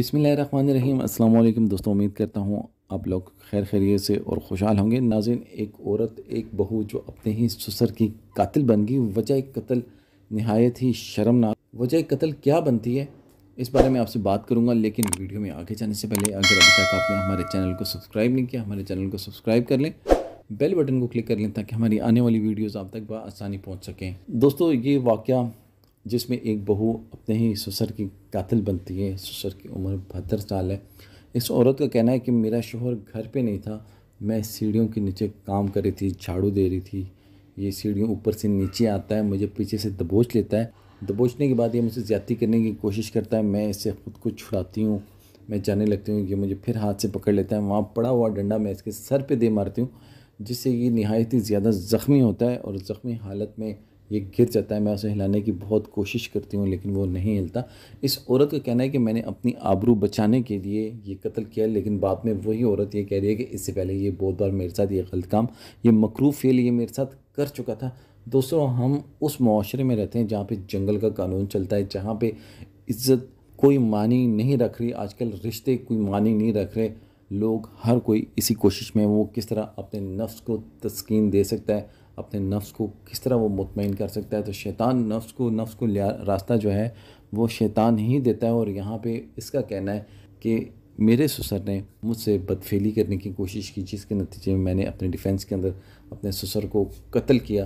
अस्सलाम वालेकुम दोस्तों उम्मीद करता हूँ आप लोग खैर खैरियत से और खुशहाल होंगे नाजिन एक औरत एक बहू जो अपने ही ससुर की कातिल बन गई वजह कत्ल नहायत ही शर्मनाक वजह कत्ल क्या बनती है इस बारे में आपसे बात करूँगा लेकिन वीडियो में आगे जाने से पहले अगर अभी तक आपने हमारे चैनल को सब्सक्राइब नहीं किया हमारे चैनल को सब्सक्राइब कर लें बेल बटन को क्लिक कर लें ताकि हमारी आने वाली वीडियोज़ आप तक बसानी पहुँच सकें दोस्तों ये वाक़ जिसमें एक बहू अपने ही ससुर की कातिल बनती है ससुर की उम्र बहत्तर साल है इस औरत का कहना है कि मेरा शोहर घर पे नहीं था मैं सीढ़ियों के नीचे काम कर रही थी झाड़ू दे रही थी ये सीढ़ियों ऊपर से नीचे आता है मुझे पीछे से दबोच लेता है दबोचने के बाद ये मुझसे ज़्यादती करने की कोशिश करता है मैं इसे खुद को छुड़ाती हूँ मैं जाने लगती हूँ कि मुझे फिर हाथ से पकड़ लेता है वहाँ पड़ा हुआ डंडा मैं इसके सर पर दे मारती हूँ जिससे ये नहायत ही ज़्यादा ज़ख्मी होता है और ज़ख्मी हालत में ये गिर जाता है मैं उसे हिलाने की बहुत कोशिश करती हूँ लेकिन वो नहीं हिलता इस औरत का कहना है कि मैंने अपनी आबरू बचाने के लिए ये कत्ल किया लेकिन बाद में वही औरत ये कह रही है कि इससे पहले ये बहुत बार मेरे साथ ये गलत काम ये मकरूफ़ फेल ये मेरे साथ कर चुका था दोस्तों हम उस माशरे में रहते हैं जहाँ पर जंगल का कानून चलता है जहाँ पर इज़्ज़त कोई मानी नहीं रख रही आजकल रिश्ते कोई मानी नहीं रख रहे लोग हर कोई इसी कोशिश में वो किस तरह अपने नफ्स को तस्कीन दे सकता है अपने नफ्स को किस तरह वो मुतमिन कर सकता है तो शैतान नफ्स को नफ्स को रास्ता जो है वो शैतान ही देता है और यहाँ पे इसका कहना है कि मेरे ससुर ने मुझसे बदफेली करने की कोशिश की जिसके नतीजे में मैंने अपने डिफेंस के अंदर अपने ससुर को कत्ल किया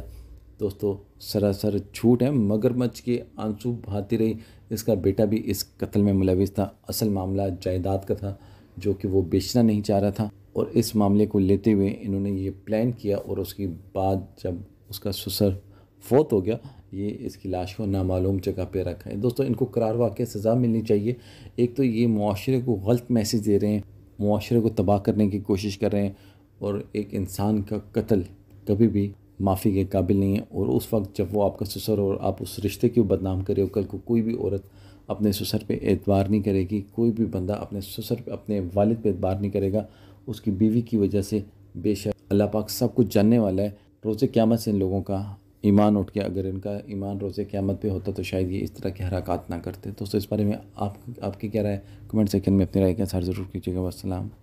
दोस्तों सरासर छूट है मगरमच्छ के आंसू भाती रही इसका बेटा भी इस कत्ल में मुलविस था असल मामला जायदाद का था जो कि वो बेचना नहीं चाह रहा था और इस मामले को लेते हुए इन्होंने ये प्लान किया और उसके बाद जब उसका ससुर फौत हो गया ये इसकी लाश को नामालूम जगह पे रखा है दोस्तों इनको करार वाक़ सज़ा मिलनी चाहिए एक तो ये माशरे को गलत मैसेज दे रहे हैं माशरे को तबाह करने की कोशिश कर रहे हैं और एक इंसान का कत्ल कभी भी माफ़ी के काबिल नहीं है और उस वक्त जब वो आपका ससुर और आप उस रिश्ते को बदनाम करे हो कल को कोई भी औरत अपने ससुर पे एतबार नहीं करेगी कोई भी बंदा अपने ससुर अपने वालिद पे एतबार नहीं करेगा उसकी बीवी की वजह से बेशक अल्लाह पाक सब कुछ जानने वाला है रोज़ क़्यामत से इन लोगों का ईमान उठ गया अगर इनका ईमान रोज़ क़्यामत पे होता तो शायद ये इस तरह की हरकत ना करते दोस्तों इस बारे में आप आपकी क्या राय कमेंट सेक्शन में अपनी राय के सार ज़रूर कीजिएगा वसलम